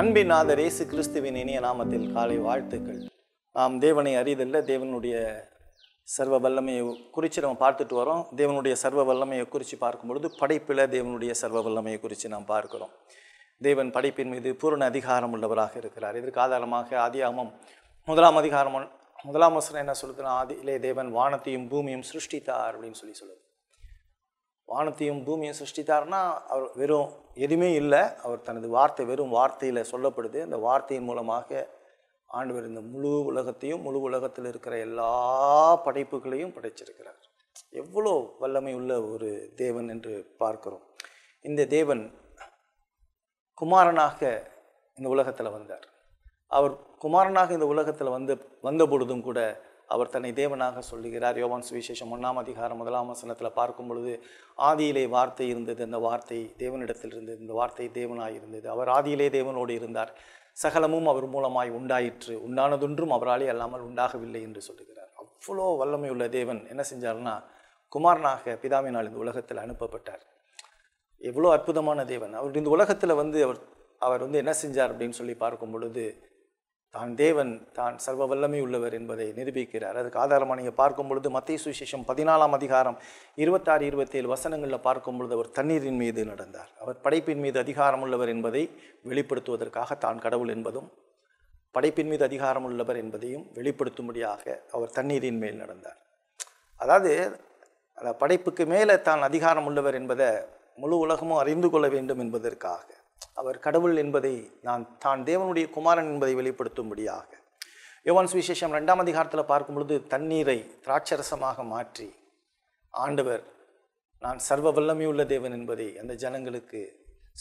அன்பின் நாதர் இயேசு கிறிஸ்துவின் இனிய நாமத்தில் காலை வாழ்த்துக்கள் நாம் தேவனை அறிதல்ல தேவனுடைய சர்வ வல்லமையை குறித்து நம்ம பார்த்துட்டு வரோம் தேவனுடைய சர்வ வல்லமையை குறித்து பார்க்கும்பொழுது படைப்பில் தேவனுடைய சர்வ வல்லமையை குறித்து நாம் பார்க்குறோம் தேவன் படைப்பின் மீது பூரண அதிகாரம் உள்ளவராக இருக்கிறார் இதற்கு ஆதாரமாக ஆதியாமம் முதலாம் அதிகாரம் முதலாம் வசனம் என்ன சொல்லுதுன்னா அதிலே தேவன் வானத்தையும் பூமியும் சிருஷ்டித்தார் அப்படின்னு சொல்லி சொல்லுது வானத்தையும் பூமியும் சிருஷ்டித்தார்னா அவர் வெறும் எதுவுமே இல்லை அவர் தனது வார்த்தை வெறும் வார்த்தையில் சொல்லப்படுது அந்த வார்த்தையின் மூலமாக ஆண்டவர் இந்த முழு உலகத்தையும் முழு உலகத்தில் இருக்கிற எல்லா படைப்புகளையும் படைச்சிருக்கிறார் எவ்வளோ வல்லமை உள்ள ஒரு தேவன் என்று பார்க்கிறோம் இந்த தேவன் குமாரனாக இந்த உலகத்தில் வந்தார் அவர் குமாரனாக இந்த உலகத்தில் வந்து வந்த பொழுதும் கூட அவர் தன்னை தேவனாக சொல்லுகிறார் யோவான் சுவிசேஷம் ஒன்றாம் அதிகாரம் முதலாம் வசனத்தில் பார்க்கும் பொழுது ஆதியிலே வார்த்தை இருந்தது அந்த வார்த்தை தேவனிடத்தில் இருந்தது இந்த வார்த்தை தேவனாக இருந்தது அவர் ஆதியிலே தேவனோடு இருந்தார் சகலமும் அவர் மூலமாய் உண்டாயிற்று உண்டானதொன்றும் அவராலே அல்லாமல் உண்டாகவில்லை என்று சொல்லுகிறார் அவ்வளோ வல்லமையுள்ள தேவன் என்ன செஞ்சார்னா குமாரனாக பிதாவினால் இந்த உலகத்தில் அனுப்பப்பட்டார் எவ்வளோ அற்புதமான தேவன் அவர் இந்த உலகத்தில் வந்து அவர் அவர் வந்து என்ன செஞ்சார் அப்படின்னு சொல்லி பார்க்கும் பொழுது தான் தேவன் தான் சர்வ வல்லமை உள்ளவர் என்பதை நிரூபிக்கிறார் அதுக்கு ஆதாரமாக நீங்கள் பார்க்கும் பொழுது மத்திய சுவிசேஷம் பதினாலாம் அதிகாரம் இருபத்தாறு இருபத்தேழு வசனங்களில் பார்க்கும் பொழுது அவர் தண்ணீரின் மீது நடந்தார் அவர் படைப்பின் மீது அதிகாரம் உள்ளவர் என்பதை வெளிப்படுத்துவதற்காக தான் கடவுள் என்பதும் படைப்பின் மீது அதிகாரம் உள்ளவர் என்பதையும் வெளிப்படுத்தும்படியாக அவர் தண்ணீரின் மேல் நடந்தார் அதாவது அந்த படைப்புக்கு மேலே தான் அதிகாரம் உள்ளவர் என்பதை முழு உலகமும் அறிந்து கொள்ள வேண்டும் என்பதற்காக அவர் கடவுள் என்பதை நான் தான் தேவனுடைய குமாரன் என்பதை வெளிப்படுத்தும்படியாக யோவான் சுவிசேஷம் ரெண்டாம் அதிகாரத்தில் பார்க்கும் பொழுது தண்ணீரை திராட்சரசமாக மாற்றி ஆண்டவர் நான் சர்வ வல்லமையுள்ள தேவன் என்பதை அந்த ஜனங்களுக்கு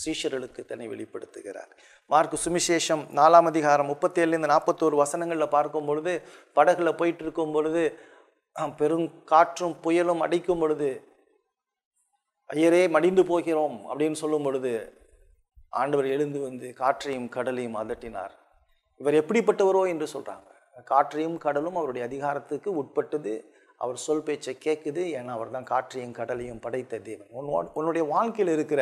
ஸ்ரீஷர்களுக்கு தன்னை வெளிப்படுத்துகிறார் மார்க்கு சுமிசேஷம் நாலாம் அதிகாரம் முப்பத்தேழுலேருந்து நாற்பத்தோரு வசனங்களில் பார்க்கும் பொழுது படகுல போயிட்டு இருக்கும் பொழுது பெரும் காற்றும் புயலும் அடிக்கும் பொழுது ஐயரே மடிந்து போகிறோம் அப்படின்னு சொல்லும் பொழுது ஆண்டவர் எழுந்து வந்து காற்றையும் கடலையும் அதட்டினார் இவர் எப்படிப்பட்டவரோ என்று சொல்கிறாங்க காற்றையும் கடலும் அவருடைய அதிகாரத்துக்கு உட்பட்டது அவர் சொல் பேச்சை கேட்குது ஏன்னா அவர் தான் காற்றையும் கடலையும் படைத்த தேவன் உன் உன்னுடைய வாழ்க்கையில் இருக்கிற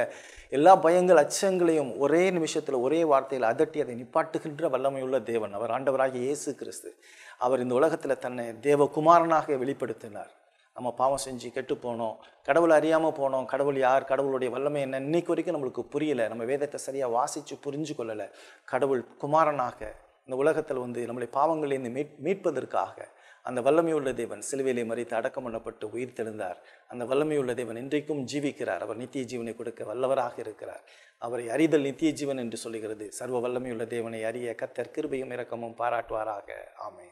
எல்லா பயங்கள் அச்சங்களையும் ஒரே நிமிஷத்தில் ஒரே வார்த்தையில் அதட்டி அதை நிப்பாட்டுகின்ற வல்லமையுள்ள தேவன் அவர் ஆண்டவராகிய இயேசு கிறிஸ்து அவர் இந்த உலகத்தில் தன்னை தேவகுமாரனாக வெளிப்படுத்தினார் நம்ம பாவம் செஞ்சு கெட்டு போனோம் கடவுள் அறியாமல் போனோம் கடவுள் யார் கடவுளுடைய வல்லமை என்ன இன்னைக்கு வரைக்கும் நம்மளுக்கு புரியலை நம்ம வேதத்தை சரியாக வாசித்து புரிஞ்சு கொள்ளலை கடவுள் குமாரனாக இந்த உலகத்தில் வந்து நம்முடைய பாவங்களிலிருந்து மீட் மீட்பதற்காக அந்த வல்லமையுள்ள தேவன் சிலுவையிலே மறைத்து அடக்கம் பண்ணப்பட்டு உயிர் தெழுந்தார் அந்த வல்லமையுள்ள தேவன் இன்றைக்கும் ஜீவிக்கிறார் அவர் நித்திய ஜீவனை கொடுக்க வல்லவராக இருக்கிறார் அவரை அறிதல் நித்திய ஜீவன் என்று சொல்லுகிறது சர்வ வல்லமையுள்ள தேவனை அறிய கத்தர் கிருபையும் இரக்கமும் பாராட்டுவாராக ஆமை